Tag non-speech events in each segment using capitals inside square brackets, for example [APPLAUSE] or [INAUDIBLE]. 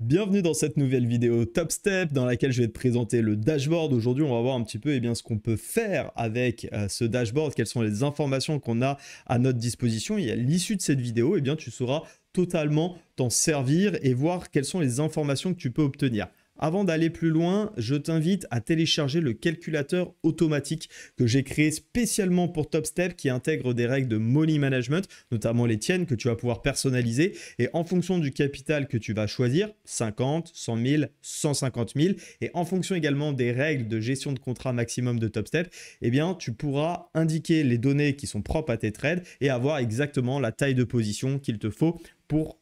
Bienvenue dans cette nouvelle vidéo Top Step dans laquelle je vais te présenter le dashboard. Aujourd'hui, on va voir un petit peu et eh bien, ce qu'on peut faire avec euh, ce dashboard, quelles sont les informations qu'on a à notre disposition. Et à l'issue de cette vidéo, eh bien, tu sauras totalement t'en servir et voir quelles sont les informations que tu peux obtenir. Avant d'aller plus loin, je t'invite à télécharger le calculateur automatique que j'ai créé spécialement pour TopStep qui intègre des règles de money management, notamment les tiennes que tu vas pouvoir personnaliser et en fonction du capital que tu vas choisir, 50, 100 000, 150 000 et en fonction également des règles de gestion de contrat maximum de TopStep, eh bien tu pourras indiquer les données qui sont propres à tes trades et avoir exactement la taille de position qu'il te faut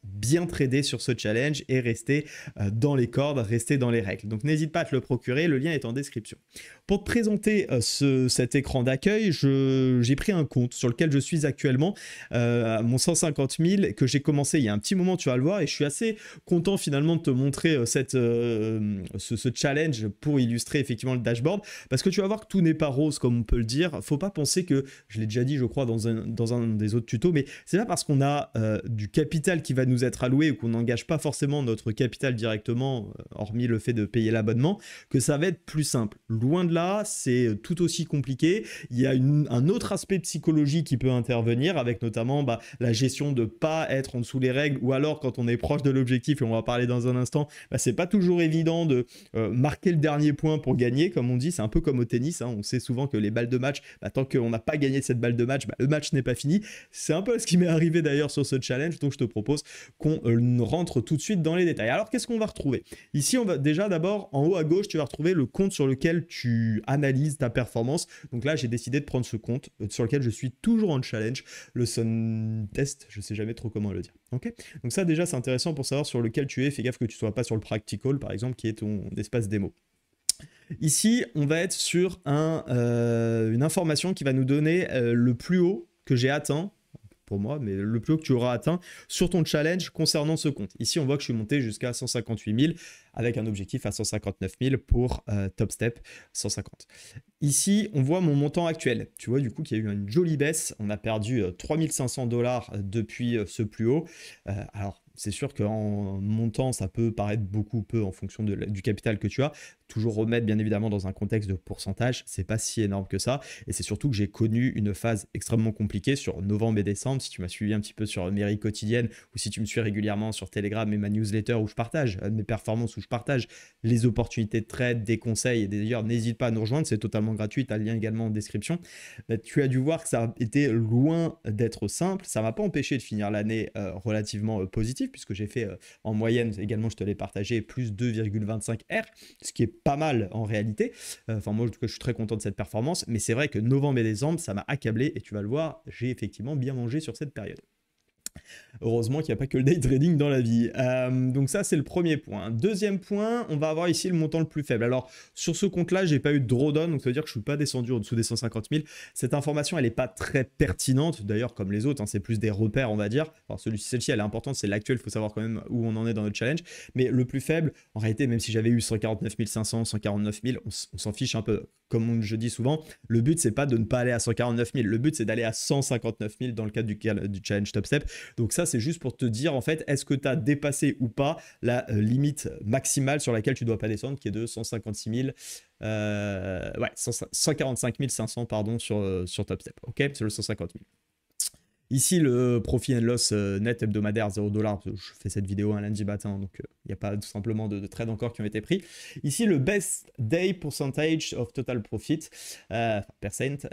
bien trader sur ce challenge et rester euh, dans les cordes, rester dans les règles. Donc n'hésite pas à te le procurer, le lien est en description. Pour te présenter euh, ce, cet écran d'accueil, je j'ai pris un compte sur lequel je suis actuellement, euh, mon 150 000, que j'ai commencé il y a un petit moment, tu vas le voir, et je suis assez content finalement de te montrer cette, ce, challenge pour illustrer effectivement le dashboard, parce que tu vas voir que tout n'est pas rose comme on peut le dire, faut pas penser que, je l'ai déjà dit je crois dans un, des autres tutos, mais c'est pas parce qu'on a du capital qui va nous être alloué ou qu'on n'engage pas forcément notre capital directement, euh, hormis le fait de payer l'abonnement, que ça va être plus simple. Loin de là, c'est euh, tout aussi compliqué. Il y a un autre aspect psychologique qui peut intervenir, avec notamment bah, la gestion de pas être en dessous des règles, ou alors quand on est proche de l'objectif, et on va parler dans un instant, bah, c'est pas toujours évident de euh, marquer le dernier point pour gagner, comme on dit, c'est un peu comme au tennis, hein. on sait souvent que les balles de match, bah, tant qu'on n'a pas gagné cette balle de match, le match n'est pas fini. C'est un peu ce qui m'est arrivé d'ailleurs sur ce challenge, donc je te propose qu'on euh, rentre tout de suite dans les détails. Alors qu'est-ce qu'on va retrouver Ici, on va déjà d'abord en haut à gauche, tu vas retrouver le compte sur lequel tu analyses ta performance. Donc là, j'ai décidé de prendre ce compte euh, sur lequel je suis toujours en challenge, le Sun Test. Je sais jamais trop comment le dire. Ok Donc ça déjà, c'est intéressant pour savoir sur lequel tu es. Fais gaffe que tu sois pas sur le practical, par exemple, qui est ton espace démo. Ici, on va être sur un, euh, une information qui va nous donner le plus haut que j'ai atteint moi, mais le plus haut que tu auras atteint sur ton challenge concernant ce compte. Ici, on voit que je suis monté jusqu'à 158 000 avec un objectif à 159 000 pour euh, Top Step 150. Ici, on voit mon montant actuel. Tu vois du coup qu'il y a eu une jolie baisse. On a perdu 3500 euh, dollars euh, depuis ce plus haut. alors, c'est sûr en montant, ça peut paraître beaucoup peu en fonction du capital que tu as remettre bien évidemment dans un contexte de pourcentage, c'est pas si énorme que ça. Et c'est surtout que j'ai connu une phase extrêmement compliquée sur novembre et décembre. Si tu m'as suivi un petit peu sur Mairie quotidienne ou si tu me suis régulièrement sur Telegram et ma newsletter où je partage euh, mes performances, où je partage les opportunités de trade, des conseils. Et d'ailleurs, n'hésite pas à nous rejoindre, c'est totalement gratuit. lien également en description. Euh, tu as dû voir que ça a été loin d'être simple. Ça m'a pas empêché de finir l'année euh, relativement positive puisque j'ai fait en moyenne également, je te l'ai partagé, plus 2,25 R, ce qui est pas mal en réalité. Euh, enfin, moi, en tout cas, je suis très content de cette performance. Mais c'est vrai que novembre et décembre, ça m'a accablé. Et tu vas le voir, j'ai effectivement bien mangé sur cette période. Heureusement qu'il n'y a pas que le day trading dans la vie. Euh, donc ça, c'est le premier point. Deuxième point, on va avoir ici le montant le plus faible. Alors, sur ce compte-là, j'ai pas eu de drawdown, donc ça veut dire que je suis pas descendu en dessous des 150 000. Cette information, elle n'est pas très pertinente, d'ailleurs, comme les autres, hein. c'est plus des repères, on va dire. Alors celui-ci, celle-ci, elle est importante, c'est l'actuel, il faut savoir quand même où on en est dans notre challenge. Mais le plus faible, en réalité, même si j'avais eu 149 500, 149 000, on s'en fiche un peu comme je dis souvent, le but c'est pas de ne pas aller à 149 000, le but c'est d'aller à 159 000 dans le cadre du, challenge top step. Donc ça c'est juste pour te dire en fait, est-ce que tu as dépassé ou pas la euh, limite maximale sur laquelle tu dois pas descendre qui est de 156 euh, ouais, 145 500 pardon, sur, euh, sur Top Step. Ok, c'est le 150 000. Ici, le profit and loss euh, net hebdomadaire 0$, je fais cette vidéo un lundi matin, donc il euh, n'y a pas tout simplement de, trade trades encore qui ont été pris. Ici, le best day percentage of total profit, euh, percent, 42.6.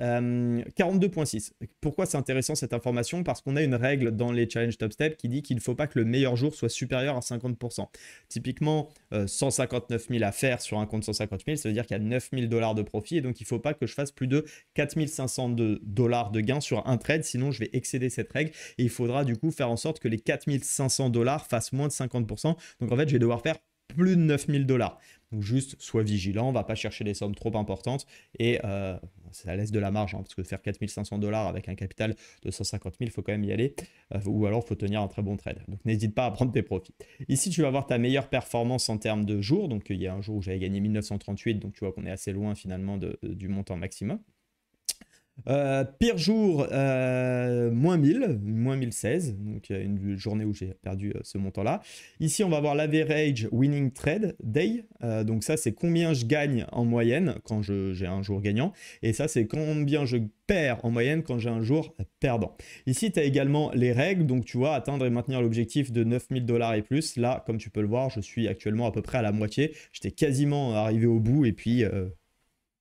Euh, Pourquoi c'est intéressant cette information Parce qu'on a une règle dans les challenge top step qui dit qu'il ne faut pas que le meilleur jour soit supérieur à 50%. Typiquement, 159 000 à faire sur un compte 150 000, ça veut dire qu'il y a 9 000 dollars de profit, et donc il ne faut pas que je fasse plus de 500 dollars de gains sur un trade, sinon je vais excéder cette règle. Et il faudra du coup faire en sorte que les 4500 dollars fassent moins de 50%. Donc en fait, je vais devoir faire plus de 9000 dollars. Donc juste, sois vigilant, on va pas chercher des sommes trop importantes et euh, ça laisse de la marge, hein, parce que faire 4500 dollars avec un capital de 150 000, il faut quand même y aller, euh, ou alors il faut tenir un très bon trade. Donc n'hésite pas à prendre tes profits. Ici, tu vas voir ta meilleure performance en termes de jours, donc il y a un jour où j'avais gagné 1938, donc tu vois qu'on est assez loin finalement du montant maximum. Euh, pire jour, euh, moins 1000, moins 1016. Donc, il y a une journée où j'ai perdu euh, ce montant-là. Ici, on va voir l'average winning trade day. donc, ça, c'est combien je gagne en moyenne quand j'ai un jour gagnant. Et ça, c'est combien je perds en moyenne quand j'ai un jour perdant. Ici, tu as également les règles. Donc, tu vois, atteindre et maintenir l'objectif de 9000 dollars et plus. Là, comme tu peux le voir, je suis actuellement à peu près à la moitié. J'étais quasiment arrivé au bout. Et puis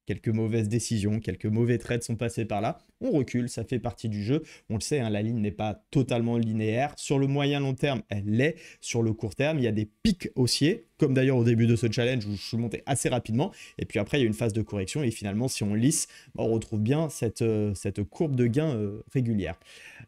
quelques mauvaises décisions, quelques mauvais trades sont passés par là. On recule, ça fait partie du jeu. On le sait, hein, la ligne n'est pas totalement linéaire. Sur le moyen long terme, elle l'est. Sur le court terme, il y a des pics haussiers comme d'ailleurs au début de ce challenge je suis monté assez rapidement. Et puis après, il y a une phase de correction et finalement, si on lisse, bah, on retrouve bien cette, euh, cette courbe de gain euh, régulière.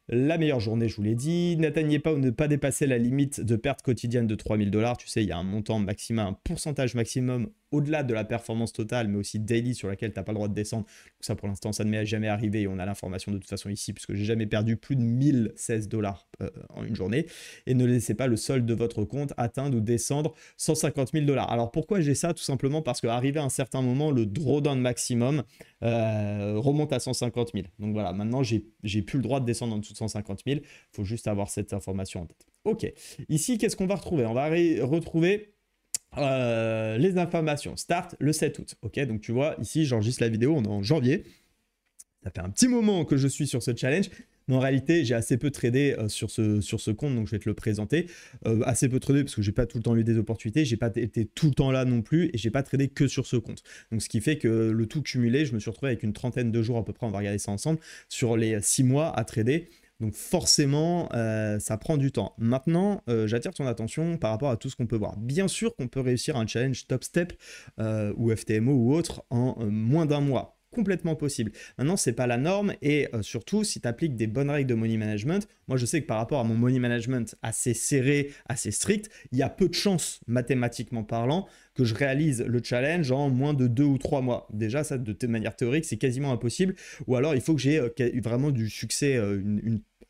La meilleure journée, je vous l'ai dit, n'atteignez pas ou ne pas dépasser la limite de perte quotidienne de 3000 dollars. Tu sais, il y a un montant maximum, un pourcentage maximum au-delà de la performance totale, mais aussi daily sur laquelle tu n'as pas le droit de descendre. Donc ça, pour l'instant, ça ne m'est jamais arrivé et on a l'information de toute façon ici, puisque j'ai jamais perdu plus de 1016 dollars euh, en une journée. Et ne laissez pas le solde de votre compte atteindre ou descendre sans mille dollars. Alors pourquoi j'ai ça Tout simplement parce qu'arrivé à un certain moment, le drawdown maximum euh, remonte à 150 000. Donc voilà, maintenant j'ai plus le droit de descendre en dessous de 150 000. Il faut juste avoir cette information en tête. Ok, ici qu'est-ce qu'on va retrouver On va retrouver... Euh, les informations. Start le 7 août. Ok, donc tu vois, ici j'enregistre la vidéo, on est en janvier. Ça fait un petit moment que je suis sur ce challenge en réalité, j'ai assez peu tradé euh, sur, ce, sur ce compte, donc je vais te le présenter. Euh, assez peu tradé parce que j'ai pas tout le temps eu des opportunités, j'ai pas été tout le temps là non plus et j'ai pas tradé que sur ce compte. Donc ce qui fait que le tout cumulé, je me suis retrouvé avec une trentaine de jours à peu près, on va regarder ça ensemble, sur les six mois à trader. Donc forcément, euh, ça prend du temps. Maintenant, j'attire ton attention par rapport à tout ce qu'on peut voir. Bien sûr qu'on peut réussir un challenge top step ou FTMO ou autre en moins d'un mois complètement possible. Maintenant, c'est pas la norme et euh, surtout, si tu appliques des bonnes règles de money management, moi je sais que par rapport à mon money management assez serré, assez strict, il y a peu de chances, mathématiquement parlant, que je réalise le challenge en moins de deux ou trois mois. Déjà, ça, de manière théorique, c'est quasiment impossible. Ou alors, il faut que j'ai euh, vraiment du succès, euh,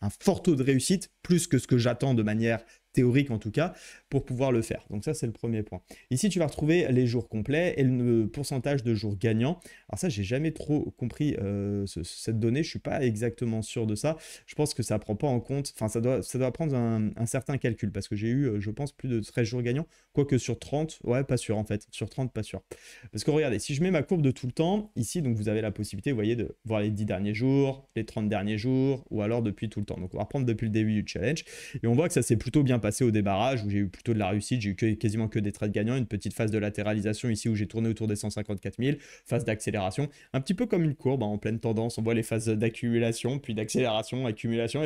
un fort taux de réussite, plus que ce que j'attends de manière théorique en tout cas, pour pouvoir le faire. Donc ça, c'est le premier point. Ici, tu vas retrouver les jours complets et le pourcentage de jours gagnants. Alors ça, j'ai jamais trop compris euh, cette donnée, je suis pas exactement sûr de ça. Je pense que ça prend pas en compte, enfin ça doit, ça doit prendre un, un certain calcul, parce que j'ai eu, euh, je pense, plus de 13 jours gagnants, quoique sur 30, ouais, pas sûr en fait, sur 30, pas sûr. Parce que regardez, si je mets ma courbe de tout le temps, ici, donc vous avez la possibilité, vous voyez, de voir les 10 derniers jours, les 30 derniers jours, ou alors depuis tout le temps. Donc on va reprendre depuis le début du challenge, et on voit que ça s'est plutôt bien passé au débarrage où j'ai eu plutôt de la réussite, j'ai eu quasiment que des trades gagnants, une petite phase de latéralisation ici où j'ai tourné autour des 154 000, phase d'accélération, un petit peu comme une courbe hein, en pleine tendance, on voit les phases d'accumulation, puis d'accélération, accumulation,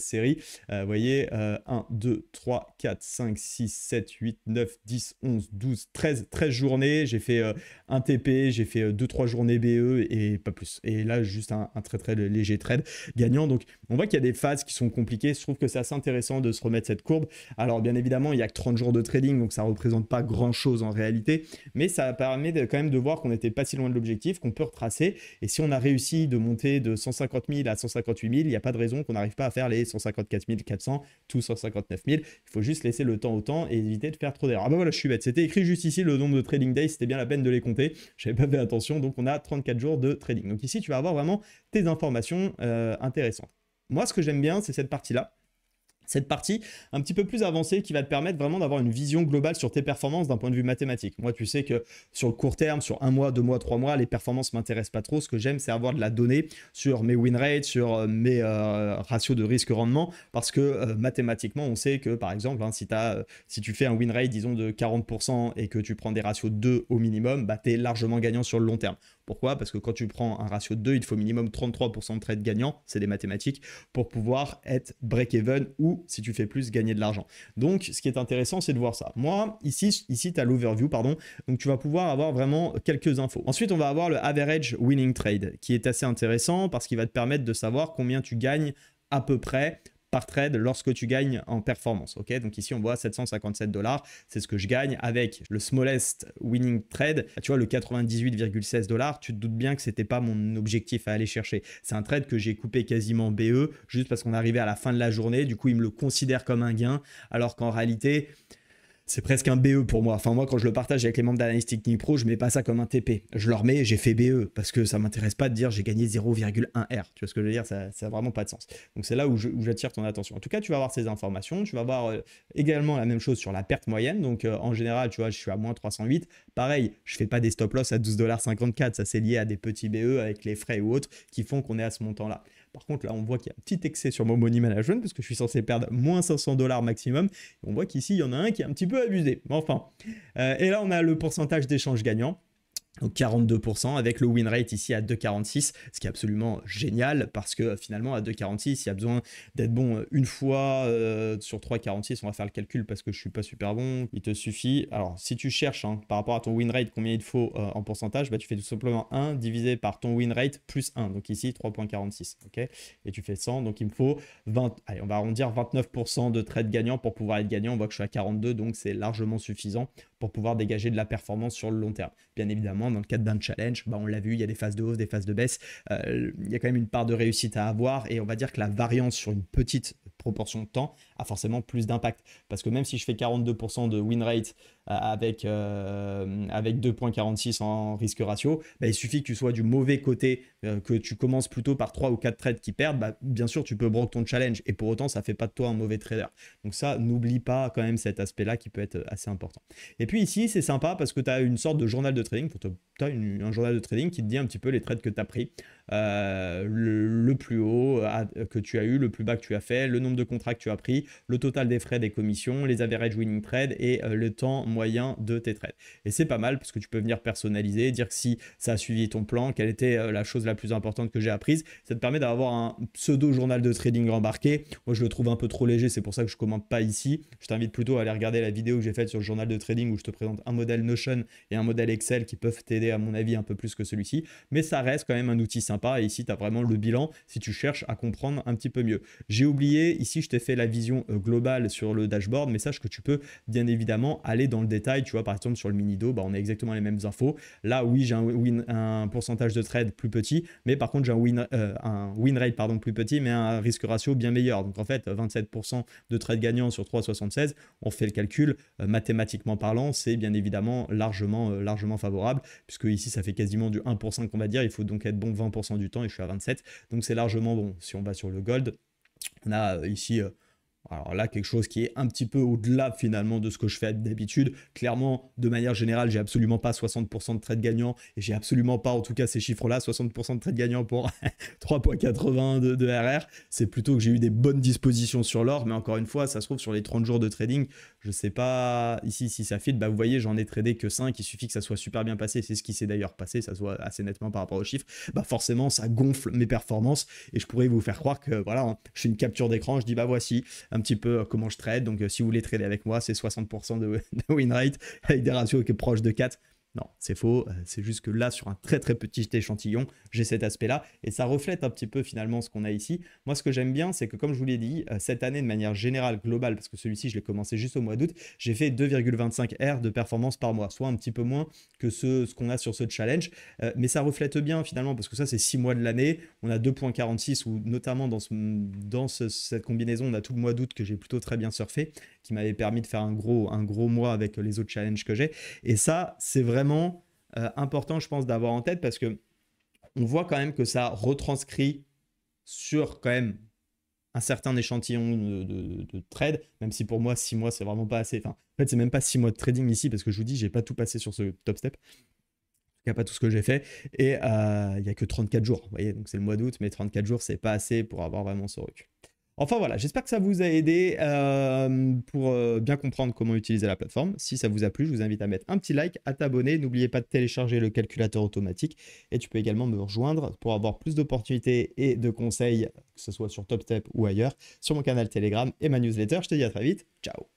série. Euh, vous voyez, 1, 2, 3, 4, 5, 6, 7, 8, 9, 10, 11, 12, 13, 13 journées. J'ai fait euh, un TP, j'ai fait 2-3 euh, journées BE et pas plus. Et là, juste un, très très léger trade gagnant. Donc, on voit qu'il y a des phases qui sont compliquées. Je trouve que c'est assez intéressant de se remettre cette courbe. Alors, bien évidemment, il n'y a que 30 jours de trading, donc ça ne représente pas grand chose en réalité. Mais ça permet quand même de voir qu'on n'était pas si loin de l'objectif, qu'on peut retracer. Et si on a réussi de monter de 150 000 à 158 000, il n'y a pas de raison qu'on n'arrive pas à faire les 154 400, tous 159 000. Il faut juste laisser le temps au temps et éviter de faire trop d'erreurs. Ah bah voilà, je suis bête. C'était écrit juste ici le nombre de trading days, c'était bien la peine de les compter. Je n'avais pas fait attention, donc on a 34 jours de trading. Donc ici, tu vas avoir vraiment tes informations euh, intéressantes. Moi, ce que j'aime bien, c'est cette partie-là cette partie un petit peu plus avancée qui va te permettre vraiment d'avoir une vision globale sur tes performances d'un point de vue mathématique. Moi, tu sais que sur le court terme, sur un mois, deux mois, trois mois, les performances ne m'intéressent pas trop. Ce que j'aime, c'est avoir de la donnée sur mes win rates, sur euh, mes euh, ratios de risque-rendement, parce que euh, mathématiquement, on sait que par exemple, hein, si, si tu fais un win rate, disons, de 40% et que tu prends des ratios de 2 au minimum, bah, tu es largement gagnant sur le long terme. Pourquoi Parce que quand tu prends un ratio de 2, il faut minimum 33% de trades gagnants, c'est des mathématiques, pour pouvoir être break-even ou, si tu fais plus, gagner de l'argent. Donc, ce qui est intéressant, c'est de voir ça. Moi, ici, ici tu as l'overview, pardon, donc tu vas pouvoir avoir vraiment quelques infos. Ensuite, on va avoir le average winning trade, qui est assez intéressant parce qu'il va te permettre de savoir combien tu gagnes à peu près trade lorsque tu gagnes en performance. Ok, donc ici on voit 757 dollars, c'est ce que je gagne avec le smallest winning trade. Bah, tu vois le 98,16 dollars, tu te doutes bien que c'était pas mon objectif à aller chercher. C'est un trade que j'ai coupé quasiment BE juste parce qu'on arrivait à la fin de la journée. Du coup, il me le considère comme un gain, alors qu'en réalité c'est presque un BE pour moi. Enfin, moi, quand je le partage avec les membres d'analytique Nipro, Pro, je mets pas ça comme un TP. Je leur mets, j'ai fait BE, parce que ça m'intéresse pas de dire j'ai gagné 0,1 R. Tu vois ce que je veux dire Ça n'a vraiment pas de sens. Donc, c'est là où j'attire ton attention. En tout cas, tu vas avoir ces informations. Tu vas avoir euh, également la même chose sur la perte moyenne. Donc, euh, en général, tu vois, je suis à moins 308. Pareil, je fais pas des stop-loss à 12,54$. Ça, c'est lié à des petits BE avec les frais ou autres qui font qu'on est à ce montant-là. Par contre, là, on voit qu'il y a un petit excès sur mon money management, parce que je suis censé perdre moins 500 dollars maximum. on voit qu'ici, il y en a un qui est un petit peu abusé. Mais enfin, euh, et là, on a le pourcentage d'échanges gagnants. Donc 42% avec le win rate ici à 2,46, ce qui est absolument génial parce que finalement à 2,46, il y a besoin d'être bon euh, une fois euh, sur 3,46. On va faire le calcul parce que je ne suis pas super bon. Il te suffit. Alors si tu cherches hein, par rapport à ton win rate combien il te faut euh, en pourcentage, bah, tu fais tout simplement 1 divisé par ton win rate plus 1. Donc ici 3,46. ok Et tu fais 100. Donc il me faut 20. Allez, on va arrondir 29% de trades gagnants pour pouvoir être gagnant. On voit que je suis à 42, donc c'est largement suffisant pour pouvoir dégager de la performance sur le long terme. Bien évidemment dans le cadre d'un challenge, bah, on l'a vu, il y a des phases de hausse, des phases de baisse, euh, il y a quand même une part de réussite à avoir et on va dire que la variance sur une petite proportion de temps a forcément plus d'impact. Parce que même si je fais 42% de win rate euh, avec, euh, avec 2.46 en risque ratio, bah, il suffit que tu sois du mauvais côté, euh, que tu commences plutôt par 3 ou 4 trades qui perdent, bah, bien sûr tu peux broke ton challenge et pour autant ça fait pas de toi un mauvais trader. Donc ça, n'oublie pas quand même cet aspect-là qui peut être assez important. Et puis ici, c'est sympa parce que tu as une sorte de journal de trading, tu as un journal de trading qui te dit un petit peu les trades que tu as pris, le, le, plus haut que tu as eu, le plus bas que tu as fait, le nombre de contrats que tu as pris, le total des frais des commissions, les average winning trade et euh, le temps moyen de tes trades. Et c'est pas mal parce que tu peux venir personnaliser, dire si ça a suivi ton plan, quelle était euh, la chose la plus importante que j'ai apprise. Ça te permet d'avoir un pseudo journal de trading embarqué. Moi, je le trouve un peu trop léger, c'est pour ça que je commande pas ici. Je t'invite plutôt à aller regarder la vidéo que j'ai faite sur le journal de trading où je te présente un modèle Notion et un modèle Excel qui peuvent t'aider à mon avis un peu plus que celui-ci. Mais ça reste quand même un outil sympa et ici, tu as vraiment le bilan si tu cherches à comprendre un petit peu mieux. J'ai oublié ici, je t'ai fait la vision euh, globale sur le dashboard, mais sache que tu peux bien évidemment aller dans le détail. Tu vois, par exemple, sur le mini-do, bah, on a exactement les mêmes infos. Là, oui, j'ai un, pourcentage de trade plus petit, mais par contre, j'ai euh, un, win, rate pardon, plus petit, mais un risque ratio bien meilleur. Donc en fait, 27% de trade gagnant sur 3,76, on fait le calcul, euh, mathématiquement parlant, c'est bien évidemment largement, largement favorable, puisque ici, ça fait quasiment du 1% qu'on va dire. Il faut donc être bon 20% du temps et je suis à 27. Donc c'est largement bon. Si on va sur le gold, 那一些 Alors là, quelque chose qui est un petit peu au-delà finalement de ce que je fais d'habitude. Clairement, de manière générale, j'ai absolument pas 60% de trades gagnants et j'ai absolument pas, en tout cas, ces chiffres-là, 60% de trades gagnants pour 3,80 [LAUGHS] de, RR. C'est plutôt que j'ai eu des bonnes dispositions sur l'or, mais encore une fois, ça se trouve sur les 30 jours de trading, je sais pas ici si ça file. Bah, vous voyez, j'en ai tradé que 5, il suffit que ça soit super bien passé. C'est ce qui s'est d'ailleurs passé, ça se voit assez nettement par rapport aux chiffres. Bah, forcément, ça gonfle mes performances et je pourrais vous faire croire que voilà, hein, je fais une capture d'écran, je dis bah voici un petit peu euh, comment je trade. Donc euh, si vous voulez trader avec moi, c'est 60% [LAUGHS] de, win rate avec des ratios qui sont proches de 4. Non, c'est faux. Euh, c'est juste que là, sur un très très petit échantillon, j'ai cet aspect-là. Et ça reflète un petit peu finalement ce qu'on a ici. Moi, ce que j'aime bien, c'est que comme je vous l'ai dit, euh, cette année, de manière générale, globale, parce que celui-ci, je l'ai commencé juste au mois d'août, j'ai fait 2,25 R de performance par mois, soit un petit peu moins que ce, qu'on a sur ce challenge. Euh, mais ça reflète bien finalement, parce que ça, c'est 6 mois de l'année. On a 2,46, ou notamment dans, ce, dans cette combinaison, on a tout le mois d'août que j'ai plutôt très bien surfé, qui m'avait permis de faire un gros, un gros mois avec les autres challenges que j'ai. Et ça, c'est vraiment euh, important, je pense, d'avoir en tête parce que on voit quand même que ça retranscrit sur quand même un certain échantillon de, trade, même si pour moi, six mois, c'est vraiment pas assez. Enfin, en fait, c'est même pas six mois de trading ici parce que je vous dis, j'ai pas tout passé sur ce top step. Il a pas tout ce que j'ai fait. Et euh, il y n'y a que 34 jours. Vous voyez, donc c'est le mois d'août, mais 34 jours, c'est pas assez pour avoir vraiment ce recul. Enfin voilà, j'espère que ça vous a aidé euh, pour euh, bien comprendre comment utiliser la plateforme. Si ça vous a plu, je vous invite à mettre un petit like, à t'abonner. N'oubliez pas de télécharger le calculateur automatique. Et tu peux également me rejoindre pour avoir plus d'opportunités et de conseils, que ce soit sur TopTep ou ailleurs, sur mon canal Telegram et ma newsletter. Je te dis à très vite. Ciao